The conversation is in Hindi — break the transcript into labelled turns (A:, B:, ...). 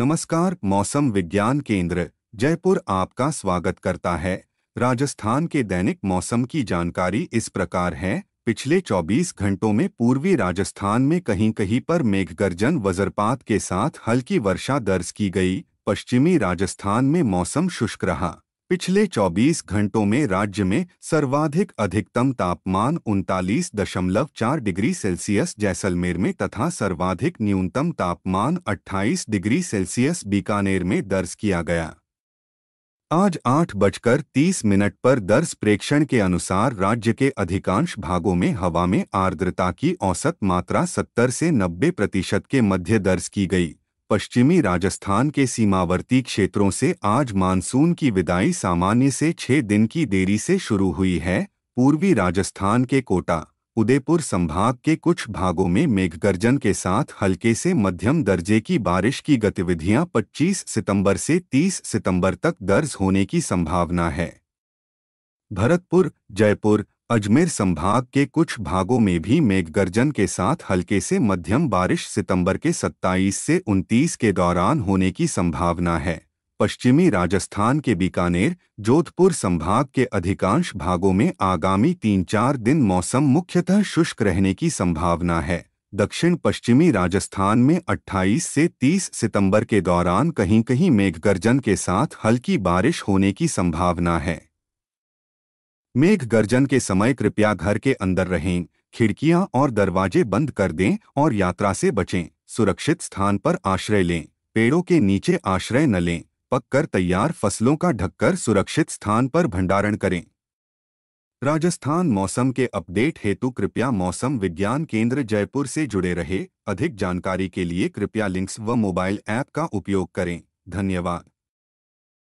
A: नमस्कार मौसम विज्ञान केंद्र जयपुर आपका स्वागत करता है राजस्थान के दैनिक मौसम की जानकारी इस प्रकार है पिछले 24 घंटों में पूर्वी राजस्थान में कहीं कहीं पर मेघगर्जन वज्रपात के साथ हल्की वर्षा दर्ज की गई पश्चिमी राजस्थान में मौसम शुष्क रहा पिछले 24 घंटों में राज्य में सर्वाधिक अधिकतम तापमान उनतालीस दशमलव चार डिग्री सेल्सियस जैसलमेर में तथा सर्वाधिक न्यूनतम तापमान 28 डिग्री सेल्सियस बीकानेर में दर्ज किया गया आज आठ बजकर तीस मिनट पर दर्ज प्रेक्षण के अनुसार राज्य के अधिकांश भागों में हवा में आर्द्रता की औसत मात्रा 70 से 90 प्रतिशत के मध्य दर्ज की गई पश्चिमी राजस्थान के सीमावर्ती क्षेत्रों से आज मानसून की विदाई सामान्य से छह दिन की देरी से शुरू हुई है पूर्वी राजस्थान के कोटा उदयपुर संभाग के कुछ भागों में मेघगर्जन के साथ हल्के से मध्यम दर्जे की बारिश की गतिविधियां 25 सितंबर से 30 सितंबर तक दर्ज होने की संभावना है भरतपुर जयपुर अजमेर संभाग के कुछ भागों में भी मेघगर्जन के साथ हल्के से मध्यम बारिश सितंबर के 27 से 29 के दौरान होने की संभावना है पश्चिमी राजस्थान के बीकानेर जोधपुर संभाग के अधिकांश भागों में आगामी तीन चार दिन मौसम मुख्यतः शुष्क रहने की संभावना है दक्षिण पश्चिमी राजस्थान में 28 से 30 सितंबर के दौरान कहीं कहीं मेघगर्जन के साथ हल्की बारिश होने की संभावना है मेघ गर्जन के समय कृपया घर के अंदर रहें खिड़कियां और दरवाजे बंद कर दें और यात्रा से बचें सुरक्षित स्थान पर आश्रय लें पेड़ों के नीचे आश्रय न लें पककर तैयार फसलों का ढककर सुरक्षित स्थान पर भंडारण करें राजस्थान मौसम के अपडेट हेतु कृपया मौसम विज्ञान केंद्र जयपुर से जुड़े रहे अधिक जानकारी के लिए कृपया लिंक्स व मोबाइल ऐप का उपयोग करें धन्यवाद